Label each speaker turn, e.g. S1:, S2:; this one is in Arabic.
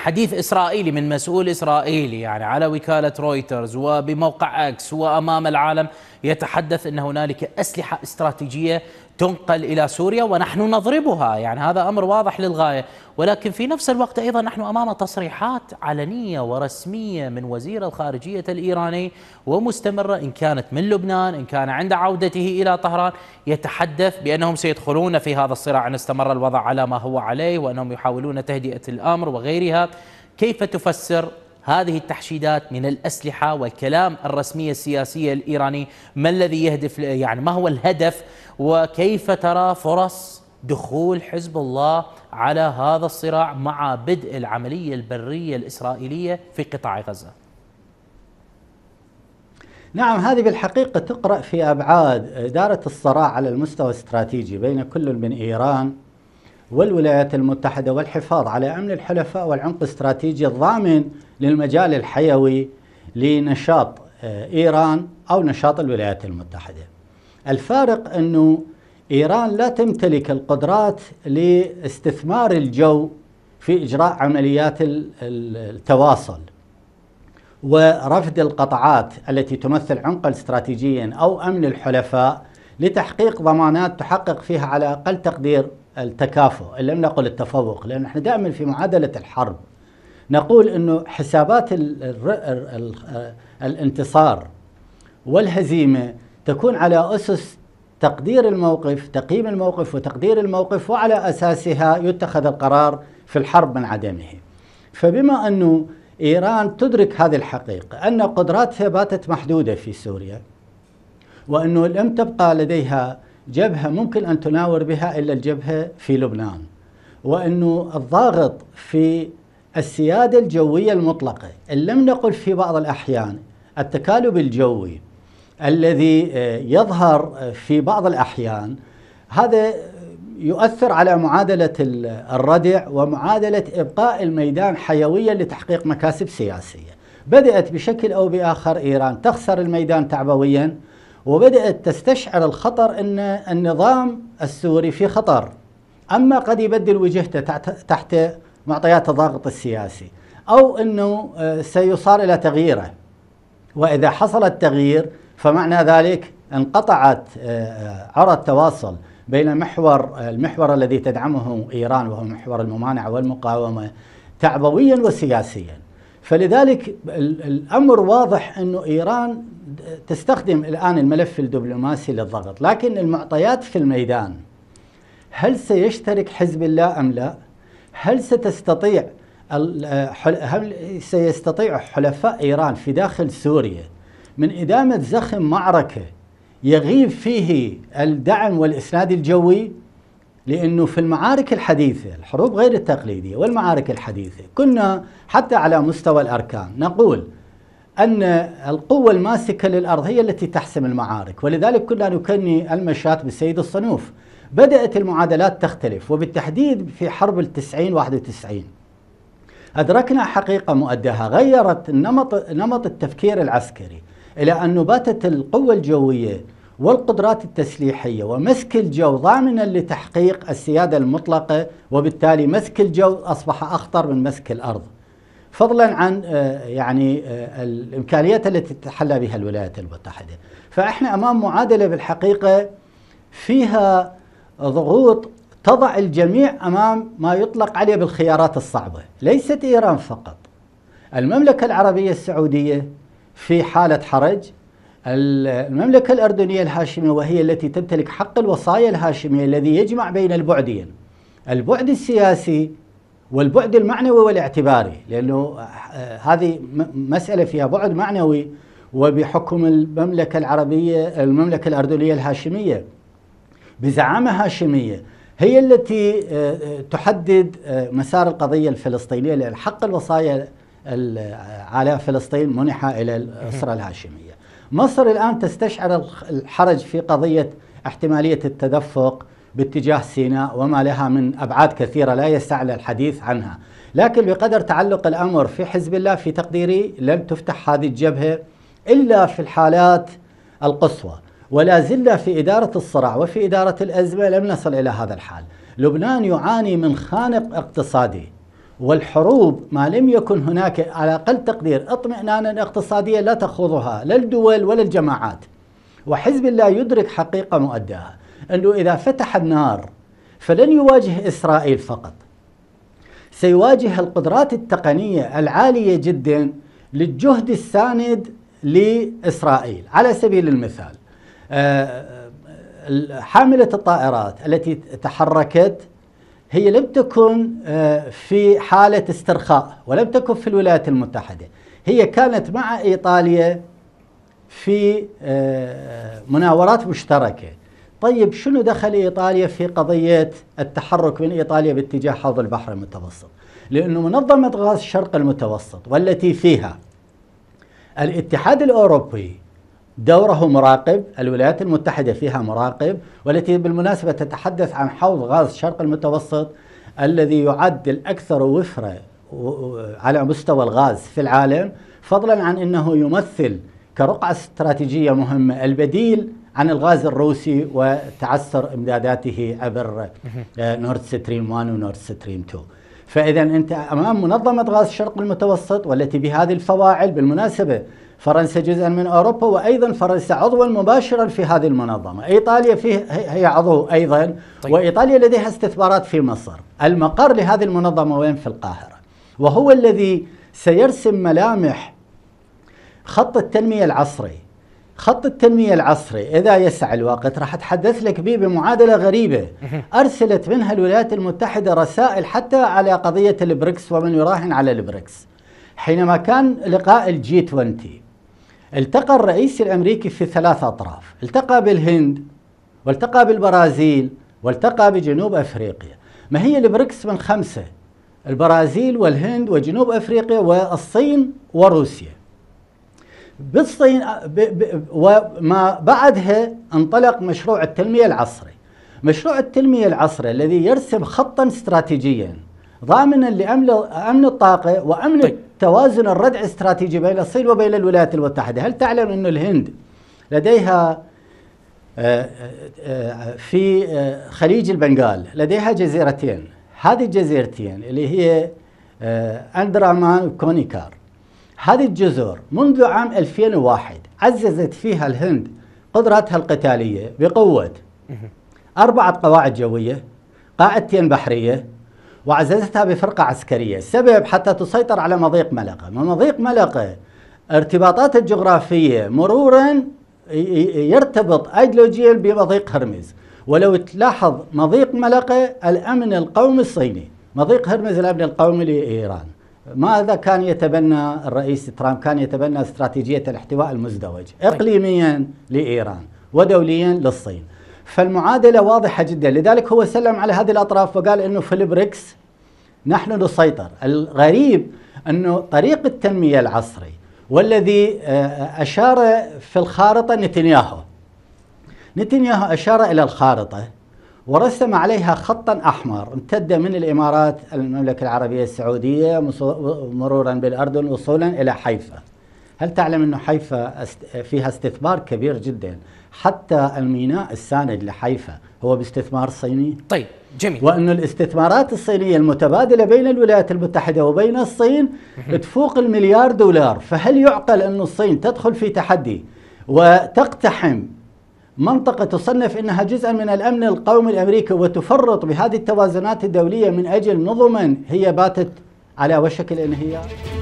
S1: حديث إسرائيلي من مسؤول إسرائيلي يعني على وكالة رويترز وبموقع أكس وأمام العالم يتحدث أن هنالك أسلحة استراتيجية تنقل إلى سوريا ونحن نضربها يعني هذا أمر واضح للغاية ولكن في نفس الوقت أيضا نحن أمام تصريحات علنية ورسمية من وزير الخارجية الإيراني ومستمرة إن كانت من لبنان إن كان عند عودته إلى طهران يتحدث بأنهم سيدخلون في هذا الصراع إن استمر الوضع على ما هو عليه وأنهم يحاولون تهدئة الأمر وغيرها كيف تفسر هذه التحشيدات من الأسلحة والكلام الرسمية السياسية الإيراني ما الذي يهدف يعني ما هو الهدف وكيف ترى فرص دخول حزب الله على هذا الصراع مع بدء العملية البرية الإسرائيلية في قطاع غزة نعم هذه بالحقيقة تقرأ في أبعاد إدارة الصراع على المستوى الاستراتيجي بين كل من إيران والولايات المتحدة والحفاظ على أمن الحلفاء والعمق الاستراتيجي الضامن للمجال الحيوي لنشاط آه، إيران أو نشاط الولايات المتحدة الفارق أنه إيران لا تمتلك القدرات لاستثمار الجو في إجراء عمليات التواصل ورفض القطعات التي تمثل عمقا استراتيجيا أو أمن الحلفاء لتحقيق ضمانات تحقق فيها على أقل تقدير التكافؤ لم نقل التفوق لأن احنا دائما في معادلة الحرب نقول أنه حسابات الـ ال ال الانتصار والهزيمة تكون على أسس تقدير الموقف تقييم الموقف وتقدير الموقف وعلى أساسها يتخذ القرار في الحرب من عدمه فبما أنه إيران تدرك هذه الحقيقة أن قدراتها باتت محدودة في سوريا وأنه لم تبقى لديها جبهة ممكن أن تناور بها إلا الجبهة في لبنان وأنه الضاغط في السيادة الجوية المطلقة إن لم نقل في بعض الأحيان التكالب الجوي الذي آه، يظهر آه، في بعض الأحيان هذا يؤثر على معادلة الردع ومعادلة إبقاء الميدان حيويا لتحقيق مكاسب سياسية بدأت بشكل أو بآخر إيران تخسر الميدان تعبويا وبدأت تستشعر الخطر أن النظام السوري في خطر أما قد يبدل وجهته تحت معطيات الضغط السياسي أو أنه آه، سيصار إلى تغييره وإذا حصل التغيير فمعنى ذلك انقطعت آه، آه، عرى التواصل بين محور المحور الذي تدعمه إيران وهو محور الممانعة والمقاومة تعبويا وسياسيا فلذلك الامر واضح انه ايران تستخدم الان الملف الدبلوماسي للضغط، لكن المعطيات في الميدان هل سيشترك حزب الله ام لا؟ هل ستستطيع هل سيستطيع حلفاء ايران في داخل سوريا من ادامه زخم معركه يغيب فيه الدعم والاسناد الجوي لأنه في المعارك الحديثة الحروب غير التقليدية والمعارك الحديثة كنا حتى على مستوى الأركان نقول أن القوة الماسكة للأرض هي التي تحسم المعارك ولذلك كنا نكني المشات بالسيد الصنوف بدأت المعادلات تختلف وبالتحديد في حرب ال 90 91 أدركنا حقيقة مؤدها غيرت نمط, نمط التفكير العسكري إلى أن باتت القوة الجوية والقدرات التسليحية ومسك الجو ضامنا لتحقيق السيادة المطلقة وبالتالي مسك الجو أصبح أخطر من مسك الأرض فضلا عن آه، يعني آه، الإمكانيات التي تتحلى بها الولايات المتحدة فإحنا أمام معادلة بالحقيقة فيها ضغوط تضع الجميع أمام ما يطلق عليه بالخيارات الصعبة ليست إيران فقط المملكة العربية السعودية في حالة حرج المملكة الأردنية الهاشمية وهي التي تمتلك حق الوصايا الهاشمية الذي يجمع بين البعدين البعد السياسي والبعد المعنوي والاعتباري لأنه آه، هذه مسألة فيها بعد معنوي وبحكم المملكة العربية المملكة الأردنية الهاشمية بزعامة هاشمية هي التي آه، آه، تحدد مسار القضية الفلسطينية لأن حق الوصايا على فلسطين منح إلى الأسرة الهاشمية مصر الآن تستشعر الحرج في قضية احتمالية التدفق باتجاه سيناء وما لها من أبعاد كثيرة لا يسعنا الحديث عنها لكن بقدر تعلق الأمر في حزب الله في تقديري لن تفتح هذه الجبهة إلا في الحالات القصوى ولا زلنا في إدارة الصراع وفي إدارة الأزمة لم نصل إلى هذا الحال لبنان يعاني من خانق اقتصادي والحروب ما لم يكن هناك على أقل تقدير اطمئنانا اقتصادية لا تخوضها لا الدول ولا الجماعات وحزب الله يدرك حقيقة مؤداها أنه إذا فتح النار فلن يواجه إسرائيل فقط سيواجه القدرات التقنية العالية جدا للجهد الساند لإسرائيل على سبيل المثال آه، آه، حاملة الطائرات التي تحركت هي لم تكن آه، في حالة استرخاء ولم تكن في الولايات المتحدة هي كانت مع إيطاليا في آه، مناورات مشتركة طيب شنو دخل إيطاليا في قضية التحرك من إيطاليا باتجاه حوض البحر المتوسط لأنه منظمة غاز الشرق المتوسط والتي فيها الاتحاد الأوروبي دوره مراقب الولايات المتحدة فيها مراقب والتي بالمناسبة تتحدث عن حوض غاز شرق المتوسط الذي يعد الأكثر وفرة على مستوى الغاز في العالم فضلا عن أنه يمثل كرقعة استراتيجية مهمة البديل عن الغاز الروسي وتعسر إمداداته عبر نورد ستريم 1 ونورد ستريم 2 فإذا أنت أمام منظمة غاز الشرق المتوسط والتي بهذه الفواعل بالمناسبة فرنسا جزءا من أوروبا وأيضا فرنسا عضوا مباشرا في هذه المنظمة إيطاليا فيه هي عضو أيضا طيب. وإيطاليا لديها استثمارات في مصر المقر لهذه المنظمة وين في القاهرة وهو الذي سيرسم ملامح خط التنمية العصري خط التنمية العصري إذا يسع الوقت راح أتحدث لك به بمعادلة غريبة أرسلت منها الولايات المتحدة رسائل حتى على قضية البريكس ومن يراهن على البريكس حينما كان لقاء الجي 20 التقى الرئيس الأمريكي في ثلاث أطراف التقى بالهند والتقى بالبرازيل والتقى بجنوب أفريقيا ما هي البريكس من خمسة البرازيل والهند وجنوب أفريقيا والصين وروسيا بالصين ب ب وما بعدها انطلق مشروع التنمية العصري مشروع التنمية العصري الذي يرسم خطا استراتيجيا ضامنا لأمن أمن الطاقة وأمن طيب. توازن الردع استراتيجي بين الصين وبين الولايات المتحدة هل تعلم أن الهند لديها آه، آه، آه، في خليج البنغال لديها جزيرتين هذه الجزيرتين اللي هي أندرامان وكونيكار هذه الجزر منذ عام 2001 عززت فيها الهند قدراتها القتالية بقوة أربعة قواعد جوية قاعدتين بحرية وعززتها بفرقة عسكرية السبب حتى تسيطر على مضيق ملقة مضيق ملقة ارتباطات الجغرافية مرورا يرتبط أيديولوجيا بمضيق هرمز ولو تلاحظ مضيق ملقة الأمن القومي الصيني مضيق هرمز الأمن القومي لإيران ماذا كان يتبنى الرئيس ترامب كان يتبنى استراتيجية الاحتواء المزدوج إقليميا لإيران ودوليا للصين فالمعادلة واضحة جدا لذلك هو سلم على هذه الأطراف وقال أنه في البريكس نحن نسيطر الغريب أنه طريق التنمية العصري والذي آه، أشار في الخارطة نتنياهو نتنياهو أشار إلى الخارطة ورسم عليها خطا أحمر امتد من الإمارات المملكة العربية السعودية مرورا بالأردن وصولا إلى حيفا هل تعلم انه حيفا فيها استثمار كبير جدا حتى الميناء الساند لحيفا هو باستثمار صيني طيب جميل وأن الاستثمارات الصينية المتبادلة بين الولايات المتحدة وبين الصين تفوق المليار دولار فهل يعقل أن الصين تدخل في تحدي وتقتحم منطقة تصنف أنها جزءا من الأمن القومي الأمريكي وتفرط بهذه التوازنات الدولية من أجل نظما هي باتت على وشك الانهيار